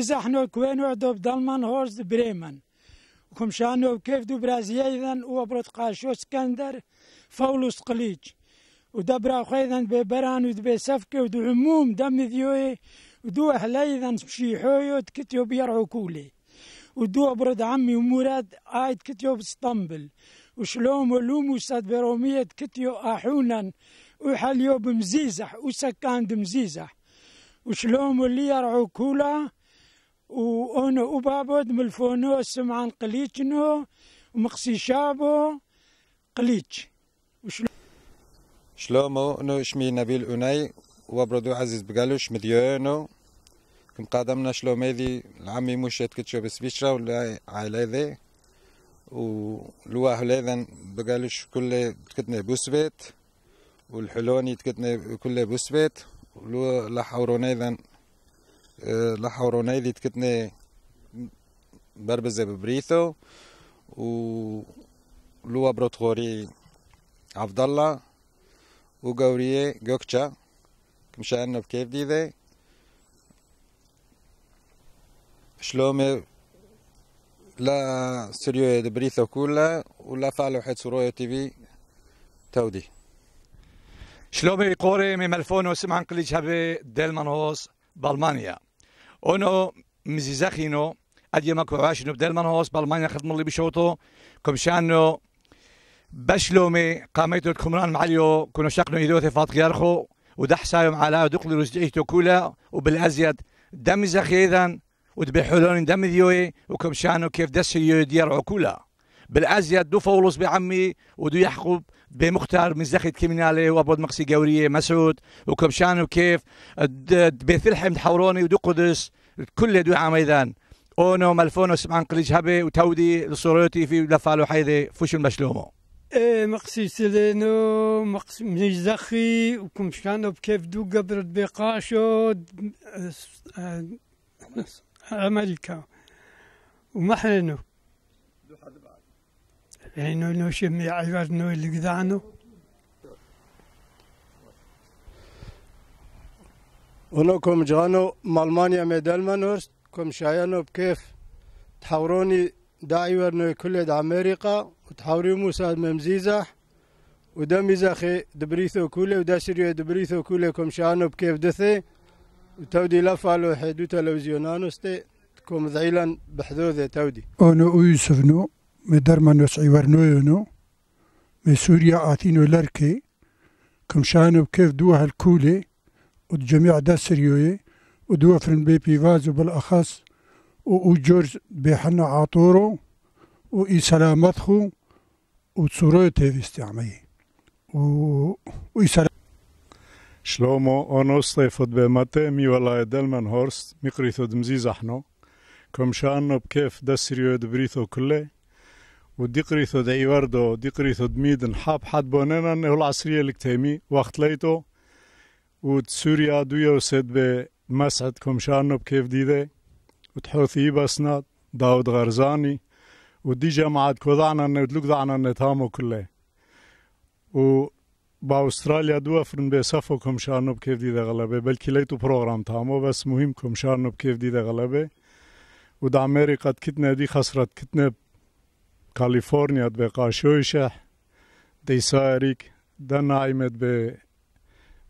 زحنو كوينو دوب دلمان هورز بريمن شانو كيف دو برازيايذن وبرت قاشو اسكندر فولوس قليج ودبرا خيذن ببران ودبي سفكة ودو عموم دم ذيوي ودو أهليذن بشيحوي وتكتيو بيرعو كولي ودو برد عمي ومراد آيت كتيو باسطنبل وشلوم ولوم وساد برومية كتيو أحونا وحليو بمزيزح وسكان دمزيزح وشلوم اللي يرعو كولا وأنا وبابود من الفونوس سمعان نو ومقسي شابو قليتش وشلو شلومو أنا اسمي نبيل اوناي وبردو عزيز بقالوش مديونو كم قادمنا شلومي ذي العمي موشيت كتشو بسبيشرا ولا عائلة ذي ولواه اذا بقالوش كل تكتنا بوسبيت والحلوني تكتنا كل بوسبيت ولو لحورون ايضا لحورو نايلي تكتنا بربزة ببريثو و لوا بروتغوري عبد الله وقورية جوكشا مشان بكيف دي ذي شلومي لا سيريو دبريثو كلها ولا فعلوا حد سوريا تي في تودي شلومي قوري من ملفون وسمعن كليج هبي ديل منهوس بالمانيا ono mzizahino adjema kovašino bdelman hos balmanja khatmuli bišoto komšano بشلومي قاميتو الكمران معليو كونو شقنو يدوثي فاطق يرخو ودحسايم على دقل رزجيتو كولا وبالازيد دم زخيذا ودبحولون دم ذيوي وكمشانو كيف دسيو ديرعو كولا بالعزية دو فولوس بعمي ودو يحقب بمختار من زخي كيمينالي وابود مقسي قوريه مسعود وكبشان وكيف بيث الحمد حوروني ودو قدس كل دو عميدان اونو ملفونو سمعان قليج هبي وتودي لصوروتي في لفالو حيدي فوش المشلومو إيه مقسي سلينو مقسي مزخي وكمشان بكيف دو قبر بيقاشو امريكا ومحرينو عينو يعني نو نو اللي قدعنو ونكم جانو مالمانيا ميدالمانورست كم شايانو بكيف تحوروني داعي نو كل أمريكا وتحوري موسى ممزيزة ودا مزاخي دبريثو كله ودا سيريو دبريثو كله كم شانو بكيف دثي وتودي لفالو حدو لو كم ذعيلا بحذوذة تودي أنا يوسف نو مدرمان وسعي ورنويونو من سوريا آتينو لركي كم شانو بكيف دوها الكولي والجميع دا سريوي ودوا فرن بي بي فازو بالأخص و او جورج بيحنا عاطورو و اي سلامتخو و تصوروه تيفي استعمي و و اي سلام شلومو اونو ستيفود بماتي ميوالا ادلمن هورست مقريثو دمزيز احنو كم شانو بكيف دا سريوي دبريثو كله ثو دا إيواردو ثو دميدن حاب حد بونانا نهو العصرية الكتامي وقت ليتو ود سوريا دويا وسد بمسعد كومشانو بكيف ديدي وتحوثي بسناد داود غرزاني ودي جماعة نهو دلوك دعنا نتامو كله و أستراليا دو افرن به صفو بكيف بکیف دیده غلبه كي ليتو پروغرام تامو بس مهم کمشانو بكيف دیده غلبه ود أمريكا كتنة دي خسرت كتنة كاليفورنيا به قاشوشه دن دنايمت به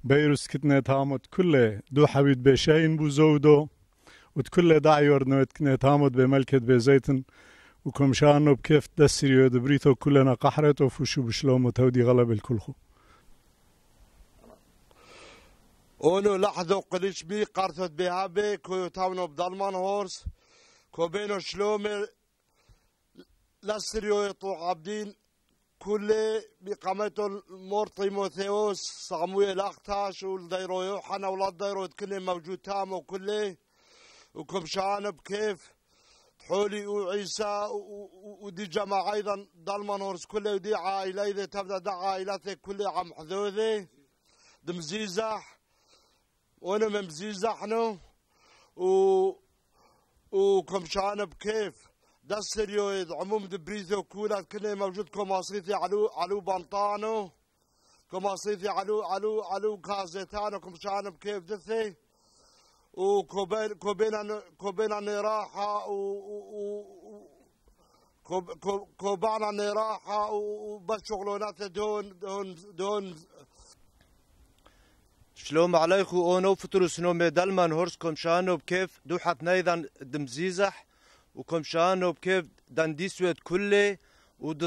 بيروس كتنت هامت كل دو حبيت بشين بوزودو وتكل دعيور نوت كنت هامت بملكة بزيتن وكمشانو بكيف دسريو دبريتو كلنا قحرتو فشو بشلومو تودي غلب الكلخو اونو لحظه قلش بي قرثت بها بي كو تاونو بدلمان هورس كو بينو شلومي عبدين كل بقامته المور تيموثيوس صامويل اختاش والديرو يوحنا ولاد ديرو كل موجود تام وكله وكبشان بكيف حولي وعيسى ودي جماعة أيضا دالمانورس كله ودي عائلة إذا تبدأ دا عائلتي كله عم حذوذي دمزيزة وأنا من مزيزة حنو و وكمشان بكيف ده السيريويد عموم دبريزو كولات كله موجود كمصريفي علو علو بنطانو كمصريفي علو علو علو كازيتانو كمشانو بكيف دثي وكوبين كوبين كوبين راحة و, و كوبانا نراحة وبس شغلونات دون دون دون شلوم عليكم اونو فترو سنو ميدالمان من هورس كمشانو بكيف دوحة نايدا دمزيزح وكم شانو بكيف دانديسويت كله ود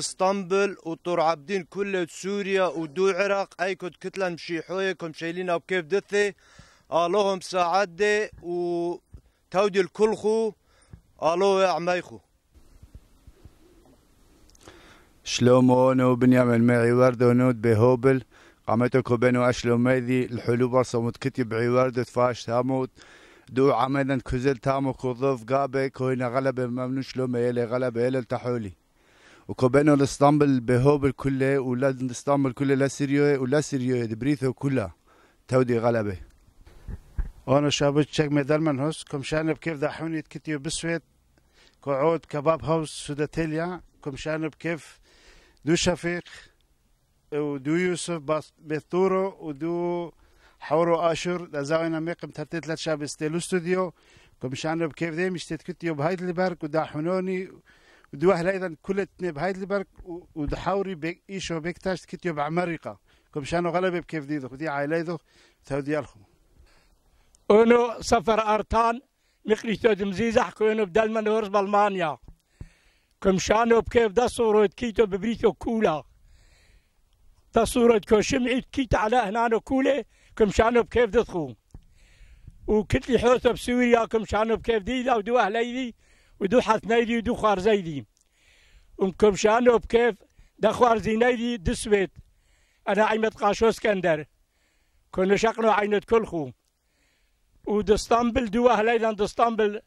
وطور عابدين كله سوريا ودو عراق اي كنت كتلن مشيحوية كم شايلين بكيف دثي الوهم ساعدة وتودي الكل خو الو يا عميخو شلومو نو بنيامين معي ورد ونود بهوبل قامتكو بينو اشلو ميدي الحلوبة صمت كتب عوارد فاش تاموت دو عمدا كزل تامو كوضوف غابي كوينا غلبة ممنوش لهم يلي غلبة يلي التحولي وكوبينو لاسطنبل بهوب الكل ولا اسطنبل كل لا سيريو ولا سيريو دبريثو كلها تودي غلبة وانا شابت شك ميدال من هوس كم شانب كيف دحوني تكتيو بسويت كعود كباب هوس سوداتيليا كم شانب كيف دو شفيق ودو يوسف بثورو ودو حورو اشور دا زاوينا ميقم ترتيت لا شاب ستيلو ستوديو كم شانو بكيف ديم اشتيت كتيو بهايدلبرغ ودا حنوني ودوهل ايضا كل اتني بهايدلبرغ ودحاوري بيك ايشو بيكتاش كتيو بعمريقا كم شانو غلبة بكيف ديدو ودي عائليدو تودي خو اونو سفر ارتان مقليتو دمزيزة حكوينو بدل من ورز بالمانيا كم شانو بكيف دا صورو كيتو ببريتو كولا دا صورو كوشم عيد كيت على هنا كوله كم شانوب بكيف دخو وكتلي حوسه بسوريا كمشانو بكيف ديلا ودو اهليلي ودو حثنيلي ودو خارزيلي ومكمشانو بكيف دا خارزينيلي دو دسويت انا عيمت قاشو اسكندر كنا شقنا عينت كلخو ود اسطنبل دو اهليلا دو اسطنبل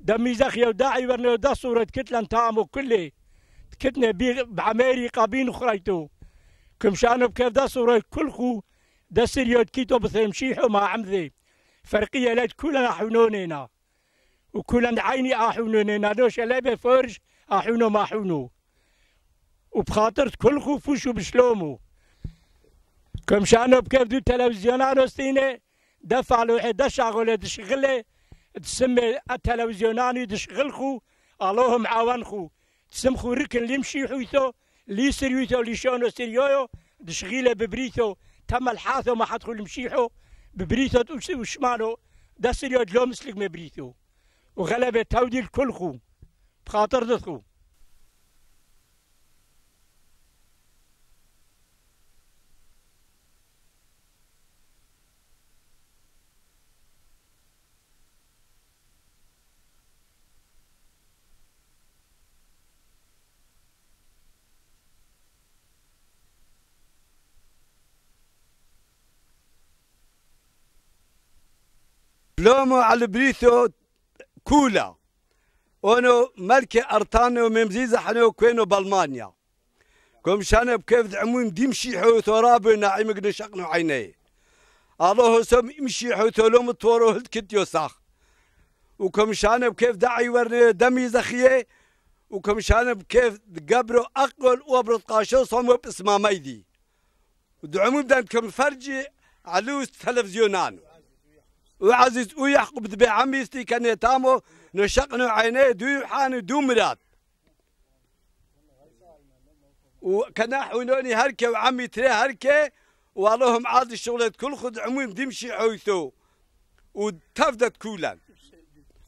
دا ميزاخ يو داعي ورنو دا صورة كتلن تامو كله كتنا بعماري قابين خريتو كمشانو بكيف دا صورة كلخو دا سيريود كيتو بثيم شيحو ما عم ذي فرقية لات كلنا حنونينا وكلنا عيني أحنونينا دوش لابي فرج أحنو ما حنو وبخاطر كل خوفوشو بشلومو كم شانو بكيف دو تلفزيون عروستيني دفع لوحي دا شغل دشغلة تسمي التلفزيوناني دشغلخو اللهم عاونخو تسمخو ركن لمشيحو مشيحويتو لي سيريوتو لي شونو سيريويو دشغيله ببريتو تم الحاثو ما حدخل مشيحو مشيحو ببريتو وشمالو دا سريو لو مسلق مبريثو وغلبة تودي الكل خو بخاطر دخو لومو على بريثو كولا ونو ملكي ارتانو ممزيزة حنو كوينو بالمانيا كوم شانب كيف دعمون ديمشي حوثو رابو ناعم قد عيني الله سم امشي حوثو لوم تورو هلت كتيو ساخ وكم شانب كيف دعي ورنو دمي زخيه وكم شانب كيف قبرو اقل وابرد قاشو صومو دي ودعمون بدان كم فرجي علوس تلفزيونانو وعزيز ويعقوب ذبح عميستي كان يتامو نشقنا عينيه دو يوحاني دو مراد وكان حولوني هركه وعمي تري هركي واللهم عاد الشغلات كل خد عموم دمشي عويثو وتفدت كولا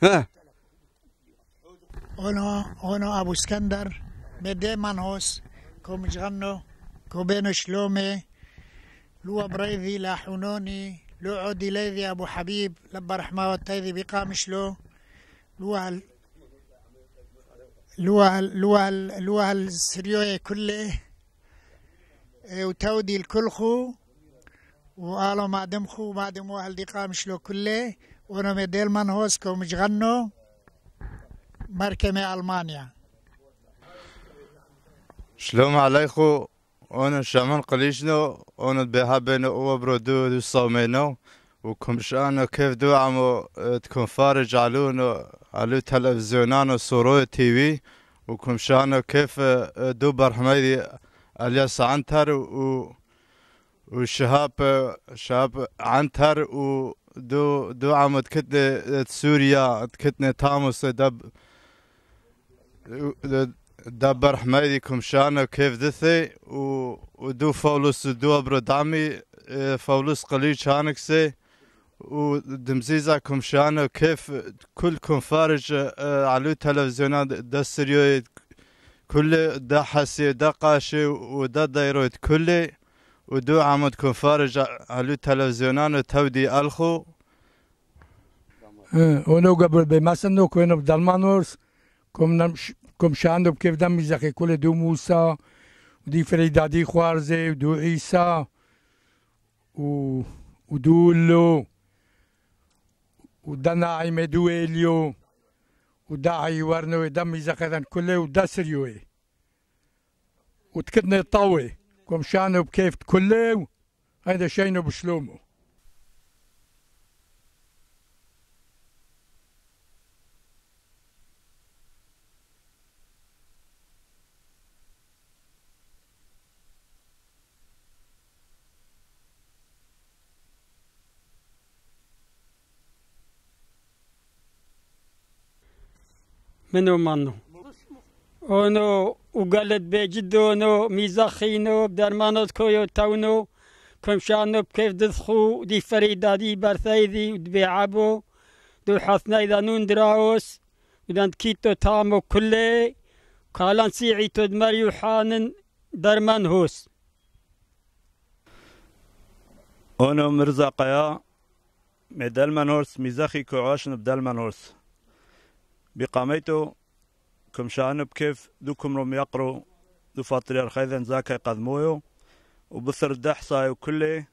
ها انا انا ابو اسكندر مدي منهوس كوم جغنو كوبينو شلومي لو بريفي لا حنوني لو عودي ليذي أبو حبيب لبا رحمة والتيذي بقامش لو لو هال لو هال لو هال لو هالسريوية كله إيه، وتودي الكلخو وقالوا ما خو ما دمو هالدقاء قامش لو كله وانا ديل من هوسكو مش غنو مركمة ألمانيا شلوم عليكم أنا شمن قليشنو أنا بهابنا او برودو دو وكم وكمشان كيف دو عمو تكون فارج علون علو تلفزيونان سورو تي في وكمشان كيف دو برحميدي الياس عنتر و وشهاب شهاب عنتر و دو دو عمو تكتني سوريا تكتني تاموس دب دابا رحمة يديكم شانا كيف دثي و... ودو فولوس دو ابرو دامي اه، فولوس قليل شانك سي شانكسي ودمزيزاكم شانا كيف كلكم فارج اه، على تلفزيون دا سريو كل دا حسي دا قاشي ودا دايرويد كلي ودو عمودكم فارج اه، على التلفزيون تودي الخو ونو قبل بمسنو كوينو بدلمانورس نمشي گمشاند و بکێ دەم میزەکەی کولە دوو موسا دی فریدادی خوارزي ودو عيسى ئیسا و دوولو ودنا مدويليو وداعي ورنو دمي زخذن كله ودسريوي وتكدني طوي كم شانو بكيف كله هيدا شينو بشلومو منو منو اونو وقالت بجدو نو ميزاخينو بدرمانو كويو تاونو كمشانو بكيف دثخو دي فريدا دي برثايدي ودبيعابو دو حثنا إذا نون دراوس إذا كيتو تامو كله قالان سيعي تود مريو حانن درمان هوس اونو مرزا قيا مدل منورس ميزاخي عاشن بدل منورس بقاميتو كم شانب كيف كم رم يقرو دو فاطر يرخيذن زاكا قدمويو وبثر دحصاي وكله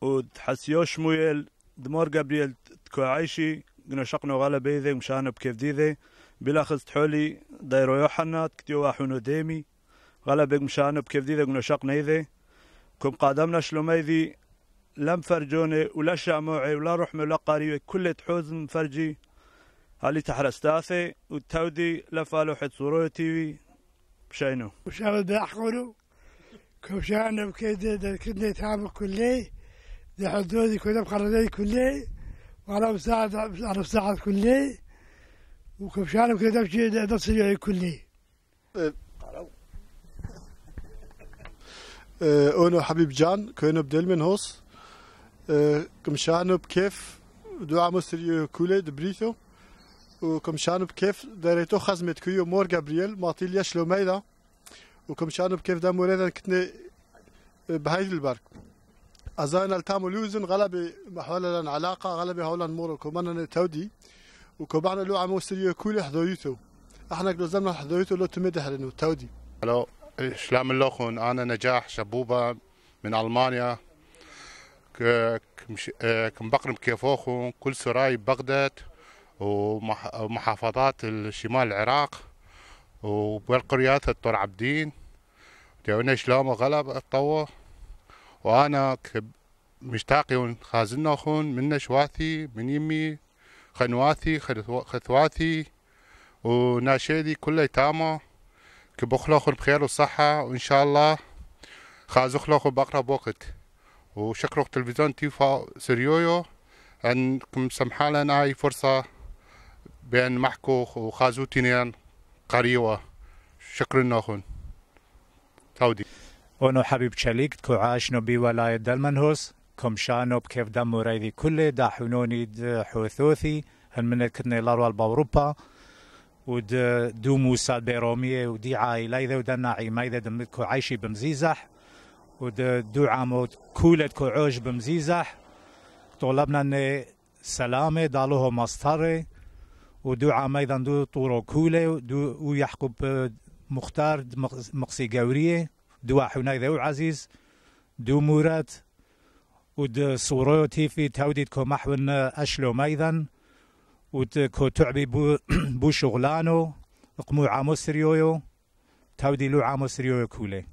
وتحسيوش مويل دمور جابرييل تكوعيشي قنشقنو غالا بيذي مشانب كيف ديذي بلا بلاخذ تحولي دايرو يوحنا تكتيو واحونو ديمي بيك مشانب كيف ديذي ذي قنشقنا ايذي كم قادمنا شلوميذي لم فرجوني ولا شاموعي ولا ولا ملقاري كل تحوز مفرجي هل تحرستاثي وتودي لفالو حد صورة تيوي بشينو وشغل بأحقنو كوشانا دا كدنا يتعامل كلي دي حدودي كنا بخردي كلي وعلى مساعد على مساعد كلي وكوشانا بكيدة دا نفس اليوم كلي اونو حبيب جان كنا بدل من هوس كمشانو اه، بكيف دعا مصري كولي دبريثو وكم وكمشان بكيف داريتو خزمت كيو مور جابرييل ماطيليا شلوميدا وكم وكمشان بكيف دا موريدا كتني اه، بهايد البرك أزاين التامو لوزن غلبي محولة لن علاقة غلبي هولا مورو كمان تودي وكبعنا لو عمو سريو كل حضويتو احنا زمنا حضويتو لو تمدح لنو تودي الو شلام اللوخون انا نجاح شبوبة من المانيا كم اه، بقرم كيفوخون كل سراي بغداد ومحافظات الشمال العراق وبالقريات الطر عبدين جاونا شلامة غلب الطوة وأنا مشتاق خازنا أخون من شواثي من يمي خنواثي خثواثي وناشيدي كل يتامى كبخلو أخون بخير وصحة وإن شاء الله خازخلو أخون بأقرب وقت وشكرك تلفزيون تيفا سريويو أنكم سمحالنا هاي فرصة بين محكوخ وخازو تنين قريوة شكرا لكم تودي ونو حبيب تشاليك تكو عاشنو ولاية دلمنهوس شانو بكيف دم رايدي كله دا حنوني دا حوثوثي هن من كتني لاروال باوروبا ود دو موسى بيرومية ودي عائلة إذا ودا ناعمة إذا دمتكو عايشي بمزيزح ود دو عامو كو عوج بمزيزح طلبنا سلامة دالوه مصطري ودو عام ايضا دو طورو كولي دو ويحقب آه، مختار مقصي قاوريه دو حناي ذو عزيز دو مورات ود صورو تيفي تاوديت كو محون آه، اشلو ايضا ود كو تعبي بو, بو شغلانو قمو عامو سريويو تاودي لو عامو سريويو كولي